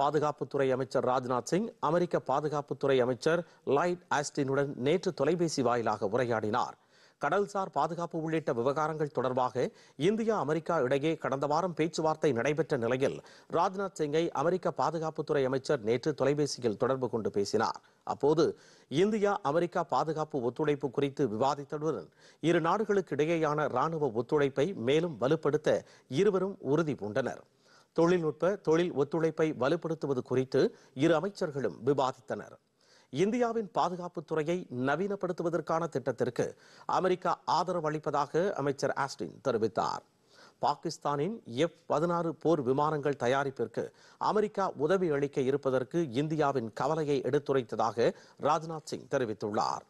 பாதுகாப்புத்துறை அமைச்சர் ராஜ்நாத் சிங் அமெரிக்க பாதுகாப்புத்துறை அமைச்சர் லாய்ட் ஆஸ்டினுடன் நேற்று தொலைபேசி வாயிலாக உரையாடினார் கடல்சார் பாதுகாப்பு உள்ளிட்ட விவகாரங்கள் தொடர்பாக இந்தியா அமெரிக்கா இடையே கடந்த வாரம் பேச்சுவார்த்தை நடைபெற்ற நிலையில் ராஜ்நாத் சிங்கை அமெரிக்க பாதுகாப்புத்துறை அமைச்சர் நேற்று தொலைபேசியில் தொடர்பு கொண்டு பேசினார் அப்போது இந்தியா அமெரிக்கா பாதுகாப்பு ஒத்துழைப்பு குறித்து விவாதித்ததுடன் இரு நாடுகளுக்கு இடையேயான ராணுவ ஒத்துழைப்பை மேலும் வலுப்படுத்த இருவரும் உறுதி பூண்டனா் தொழில்நுட்ப தொழில் ஒத்துழைப்பை வலுப்படுத்துவது குறித்து இரு அமைச்சர்களும் விவாதித்தனர் இந்தியாவின் பாதுகாப்பு துறையை நவீனப்படுத்துவதற்கான திட்டத்திற்கு அமெரிக்கா ஆதரவு அளிப்பதாக அமைச்சர் ஆஸ்டின் தெரிவித்தார் பாகிஸ்தானின் எஃப் பதினாறு போர் விமானங்கள் தயாரிப்பிற்கு அமெரிக்கா உதவி அளிக்க இருப்பதற்கு இந்தியாவின் கவலையை எடுத்துரைத்ததாக ராஜ்நாத் சிங் தெரிவித்துள்ளார்